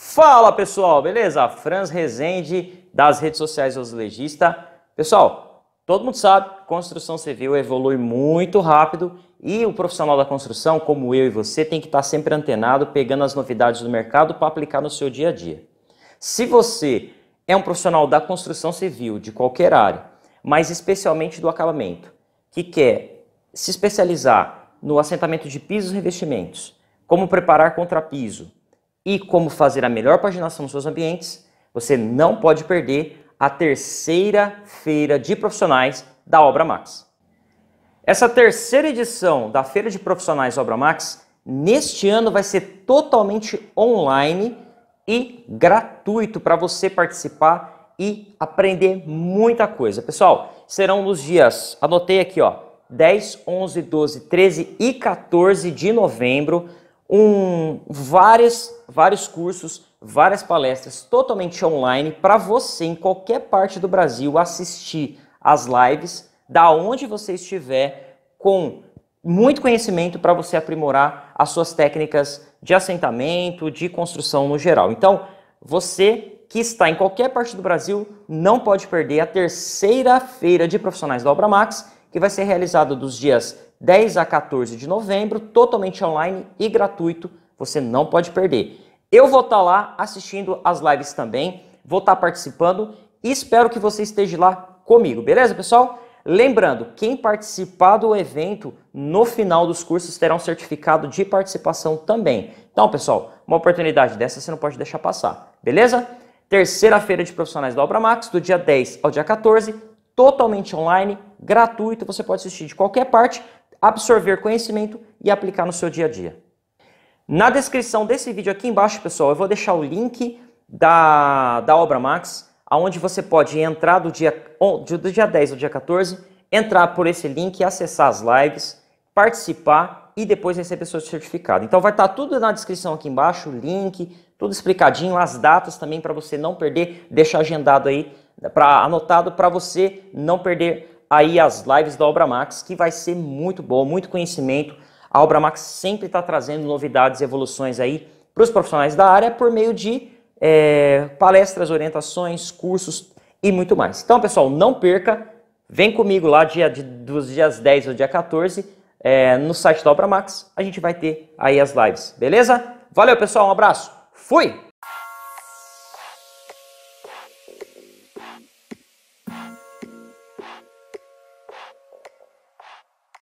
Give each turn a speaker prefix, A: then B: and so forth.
A: Fala pessoal, beleza? Franz Rezende das redes sociais Os Legista. Pessoal, todo mundo sabe, construção civil evolui muito rápido e o profissional da construção, como eu e você, tem que estar tá sempre antenado, pegando as novidades do mercado para aplicar no seu dia a dia. Se você é um profissional da construção civil, de qualquer área, mas especialmente do acabamento, que quer se especializar no assentamento de pisos e revestimentos, como preparar contrapiso, e como fazer a melhor paginação dos seus ambientes, você não pode perder a terceira feira de profissionais da Obra Max. Essa terceira edição da Feira de Profissionais Obra Max, neste ano vai ser totalmente online e gratuito para você participar e aprender muita coisa. Pessoal, serão nos dias, anotei aqui, ó, 10, 11, 12, 13 e 14 de novembro um, várias, vários cursos, várias palestras totalmente online para você em qualquer parte do Brasil assistir as lives da onde você estiver com muito conhecimento para você aprimorar as suas técnicas de assentamento, de construção no geral. Então, você que está em qualquer parte do Brasil não pode perder a terceira feira de profissionais da Obra Max, que vai ser realizada dos dias 10 a 14 de novembro, totalmente online e gratuito, você não pode perder. Eu vou estar tá lá assistindo as lives também, vou estar tá participando e espero que você esteja lá comigo, beleza, pessoal? Lembrando, quem participar do evento, no final dos cursos terá um certificado de participação também. Então, pessoal, uma oportunidade dessa você não pode deixar passar, beleza? Terceira feira de profissionais da Obra Max, do dia 10 ao dia 14, totalmente online, gratuito, você pode assistir de qualquer parte absorver conhecimento e aplicar no seu dia a dia. Na descrição desse vídeo aqui embaixo, pessoal, eu vou deixar o link da, da Obra Max, aonde você pode entrar do dia, do dia 10 ao dia 14, entrar por esse link, acessar as lives, participar e depois receber seu certificado. Então vai estar tá tudo na descrição aqui embaixo, o link, tudo explicadinho, as datas também para você não perder, deixar agendado aí, pra, anotado para você não perder aí as lives da Obra Max, que vai ser muito bom, muito conhecimento. A Obra Max sempre está trazendo novidades, evoluções aí para os profissionais da área por meio de é, palestras, orientações, cursos e muito mais. Então, pessoal, não perca. Vem comigo lá dia, de, dos dias 10 ao dia 14 é, no site da Obra Max. A gente vai ter aí as lives, beleza? Valeu, pessoal. Um abraço. Fui!